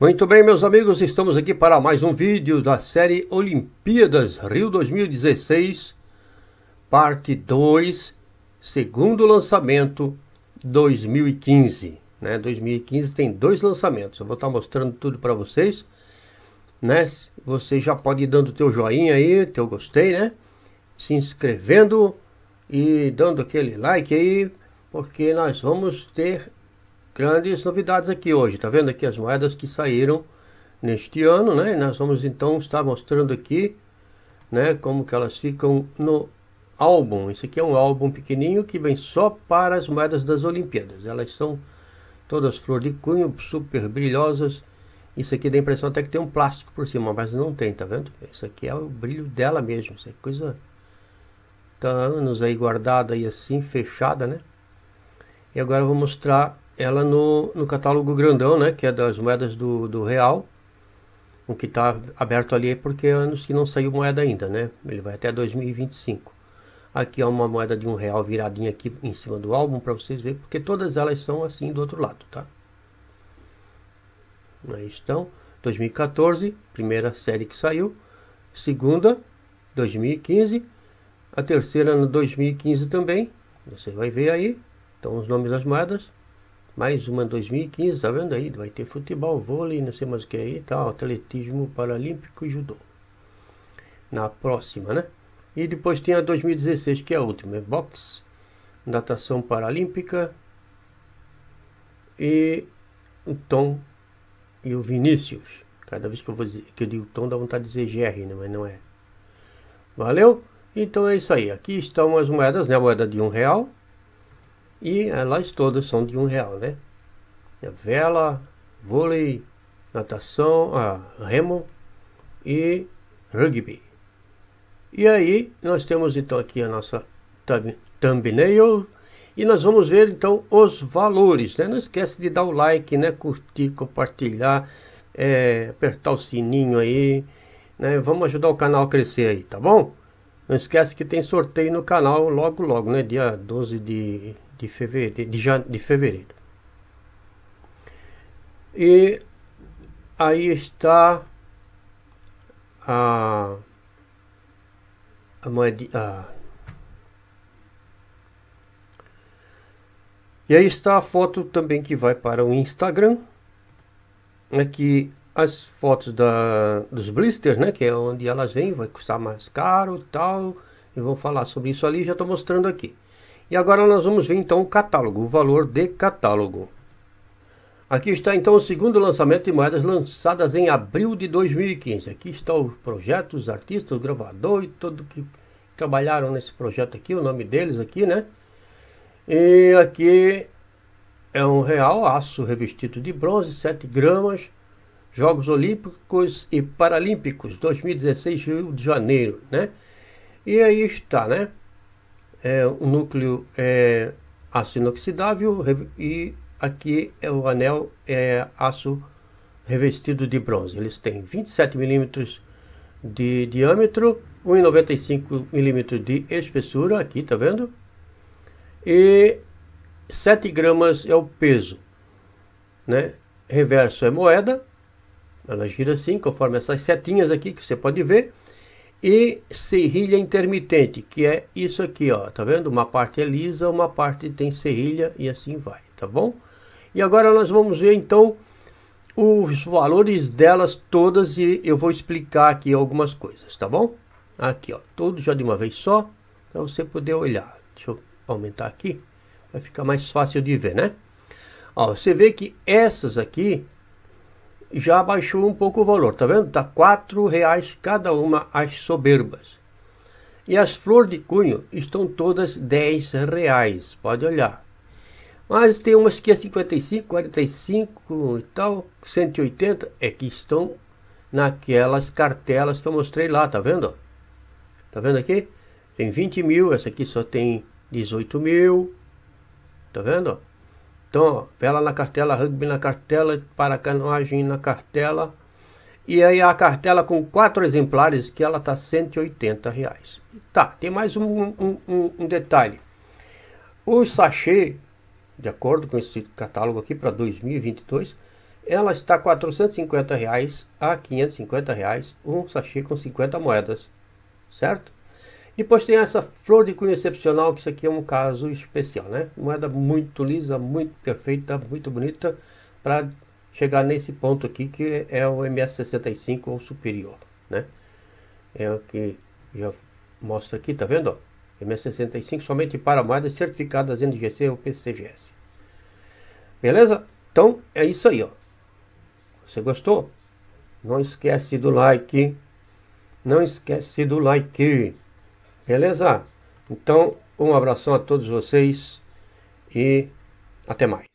Muito bem, meus amigos, estamos aqui para mais um vídeo da série Olimpíadas Rio 2016, parte 2, segundo lançamento 2015. Né? 2015 tem dois lançamentos. Eu vou estar tá mostrando tudo para vocês. Né? Você já pode ir dando teu joinha aí, teu gostei, né? Se inscrevendo e dando aquele like aí, porque nós vamos ter grandes novidades aqui hoje. Tá vendo aqui as moedas que saíram neste ano, né? Nós vamos então estar mostrando aqui, né, como que elas ficam no álbum. Esse aqui é um álbum pequenininho que vem só para as moedas das Olimpíadas. Elas são todas flor de cunho, super brilhosas. Isso aqui dá a impressão até que tem um plástico por cima, mas não tem, tá vendo? Isso aqui é o brilho dela mesmo, isso é coisa... Tá anos aí guardada e assim, fechada, né? E agora eu vou mostrar ela no, no catálogo grandão, né? Que é das moedas do, do real. O que está aberto ali é porque é anos que não saiu moeda ainda, né? Ele vai até 2025. Aqui é uma moeda de um real viradinha aqui em cima do álbum para vocês verem, porque todas elas são assim do outro lado, tá? Aí estão. 2014, primeira série que saiu. Segunda, 2015. A terceira no 2015 também. Você vai ver aí. Então os nomes das moedas. Mais uma 2015, tá vendo aí? Vai ter futebol, vôlei, não sei mais o que aí, tal, tá? atletismo paralímpico e judô. Na próxima, né? E depois tem a 2016, que é a última, é boxe, natação paralímpica e o Tom e o Vinícius. Cada vez que eu, vou dizer, que eu digo Tom dá vontade de dizer GR, né? mas não é. Valeu? Então é isso aí. Aqui estão as moedas, né? A moeda de um real. E elas todas são de um real, né? Vela, vôlei, natação, ah, remo e rugby. E aí nós temos então aqui a nossa thumb, thumbnail e nós vamos ver então os valores, né? Não esquece de dar o like, né? Curtir, compartilhar, é, apertar o sininho aí, né? Vamos ajudar o canal a crescer aí, tá bom? Não esquece que tem sorteio no canal logo logo, né? Dia 12 de, de fevereiro, de, de fevereiro. E aí está a a moedinha. Ah. E aí está a foto também que vai para o Instagram. Aqui as fotos da, dos blisters, né? Que é onde elas vêm, vai custar mais caro tal. E vou falar sobre isso ali, já estou mostrando aqui. E agora nós vamos ver então o catálogo, o valor de catálogo. Aqui está então o segundo lançamento de moedas lançadas em abril de 2015. Aqui estão os projetos, os artistas, o gravador e todo que trabalharam nesse projeto aqui, o nome deles aqui, né? E aqui é um real aço revestido de bronze, 7 gramas, Jogos Olímpicos e Paralímpicos 2016 Rio de Janeiro, né? E aí está, né? É, o núcleo é aço inoxidável e aqui é o anel é aço revestido de bronze. Eles têm 27 milímetros de diâmetro, 1,95 milímetros de espessura, aqui, tá vendo? E 7 gramas é o peso, né? Reverso é moeda, ela gira assim, conforme essas setinhas aqui que você pode ver. E serrilha intermitente, que é isso aqui, ó, tá vendo? Uma parte é lisa, uma parte tem serrilha e assim vai tá bom? E agora nós vamos ver então os valores delas todas e eu vou explicar aqui algumas coisas, tá bom? Aqui, ó, tudo já de uma vez só, para você poder olhar. Deixa eu aumentar aqui, vai ficar mais fácil de ver, né? Ó, você vê que essas aqui já baixou um pouco o valor, tá vendo? Tá quatro reais cada uma as soberbas. E as flor de cunho estão todas 10 reais, pode olhar. Mas tem umas que é 55, 45 e tal, 180, é que estão naquelas cartelas que eu mostrei lá, tá vendo? Tá vendo aqui? Tem 20 mil, essa aqui só tem 18 mil, tá vendo? Então, ó, vela na cartela, rugby na cartela, paracanoagem na cartela. E aí a cartela com quatro exemplares, que ela tá 180 reais. Tá, tem mais um, um, um, um detalhe. O sachê de acordo com esse catálogo aqui para 2022, ela está R$ 450 reais a R$ 550 reais, um sachê com 50 moedas, certo? Depois tem essa flor de cunho excepcional, que isso aqui é um caso especial, né? Moeda muito lisa, muito perfeita, muito bonita, para chegar nesse ponto aqui que é o MS65 ou superior, né? É o que já mostra aqui, tá vendo? MS65 somente para moedas certificadas NGC ou PCGS. Beleza? Então é isso aí, ó. Você gostou? Não esquece do like. Não esquece do like. Beleza? Então, um abração a todos vocês e até mais.